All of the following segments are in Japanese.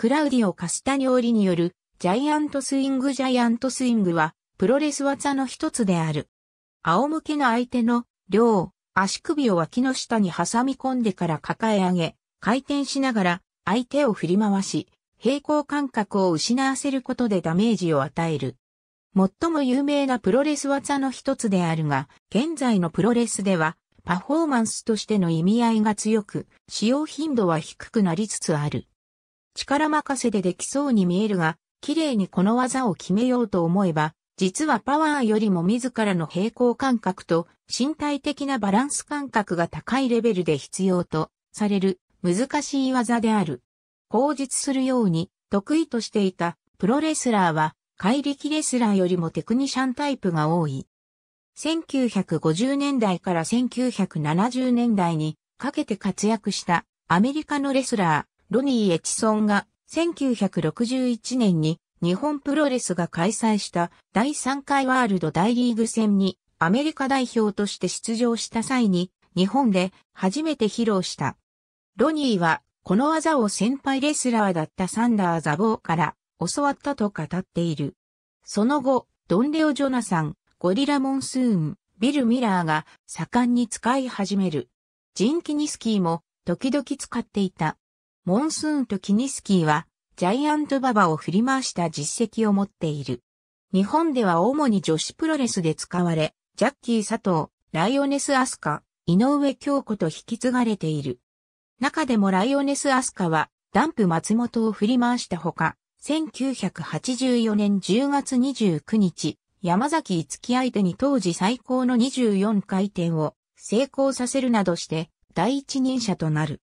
クラウディオ・カスタニオーリによるジャイアントスイングジャイアントスイングはプロレス技の一つである。仰向けの相手の両足首を脇の下に挟み込んでから抱え上げ、回転しながら相手を振り回し、平行感覚を失わせることでダメージを与える。最も有名なプロレス技の一つであるが、現在のプロレスではパフォーマンスとしての意味合いが強く、使用頻度は低くなりつつある。力任せでできそうに見えるが、綺麗にこの技を決めようと思えば、実はパワーよりも自らの平衡感覚と身体的なバランス感覚が高いレベルで必要とされる難しい技である。口述するように得意としていたプロレスラーは怪力レスラーよりもテクニシャンタイプが多い。1950年代から1970年代にかけて活躍したアメリカのレスラー、ロニー・エチソンが1961年に日本プロレスが開催した第3回ワールド大リーグ戦にアメリカ代表として出場した際に日本で初めて披露した。ロニーはこの技を先輩レスラーだったサンダー・ザボーから教わったと語っている。その後、ドンレオ・ジョナサン、ゴリラ・モンスーン、ビル・ミラーが盛んに使い始める。ジン・キニスキーも時々使っていた。モンスーンとキニスキーは、ジャイアントババを振り回した実績を持っている。日本では主に女子プロレスで使われ、ジャッキー佐藤、ライオネスアスカ、井上京子と引き継がれている。中でもライオネスアスカは、ダンプ松本を振り回したほか、1984年10月29日、山崎五木相手に当時最高の24回転を成功させるなどして第一人者となる。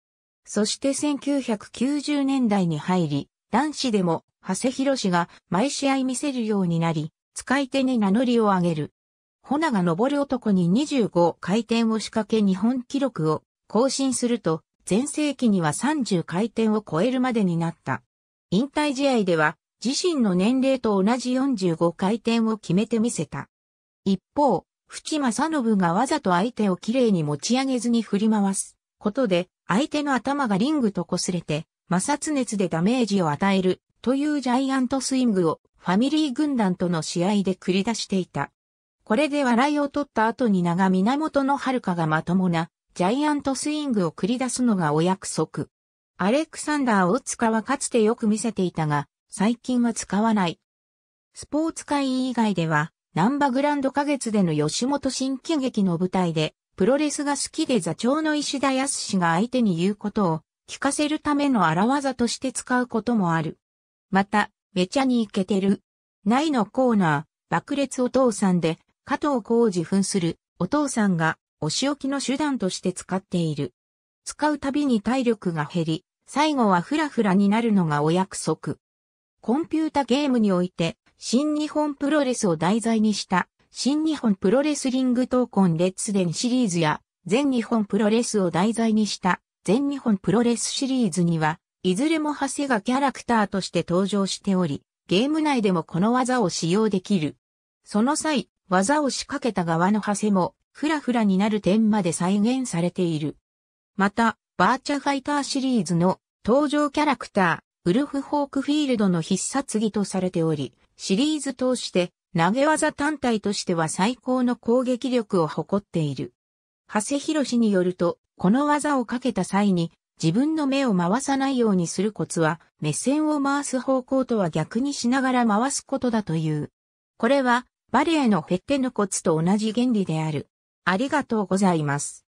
そして1990年代に入り、男子でも、長谷博士が毎試合見せるようになり、使い手に名乗りを上げる。ホナが登る男に25回転を仕掛け日本記録を更新すると、前世紀には30回転を超えるまでになった。引退試合では、自身の年齢と同じ45回転を決めてみせた。一方、淵正信がわざと相手をきれいに持ち上げずに振り回すことで、相手の頭がリングと擦れて、摩擦熱でダメージを与えるというジャイアントスイングをファミリー軍団との試合で繰り出していた。これで笑いを取った後に長源の遥がまともなジャイアントスイングを繰り出すのがお約束。アレクサンダー・つかはかつてよく見せていたが、最近は使わない。スポーツ界以外では、ナンバグランド花月での吉本新喜劇の舞台で、プロレスが好きで座長の石田康が相手に言うことを聞かせるための荒技として使うこともある。また、めちゃにイケてる。ないのコーナー、爆裂お父さんで、加藤浩二扮するお父さんがお仕置きの手段として使っている。使うたびに体力が減り、最後はフラフラになるのがお約束。コンピュータゲームにおいて、新日本プロレスを題材にした新日本プロレスリング闘魂デ伝シリーズや、全日本プロレスを題材にした全日本プロレスシリーズには、いずれも長谷がキャラクターとして登場しており、ゲーム内でもこの技を使用できる。その際、技を仕掛けた側の長谷も、フラフラになる点まで再現されている。また、バーチャファイターシリーズの登場キャラクター、ウルフ・ホークフィールドの必殺技とされており、シリーズ通して投げ技単体としては最高の攻撃力を誇っている。長谷博士によると、この技をかけた際に、自分の目を回さないようにするコツは、目線を回す方向とは逆にしながら回すことだという。これは、バレエのフェッテのコツと同じ原理である。ありがとうございます。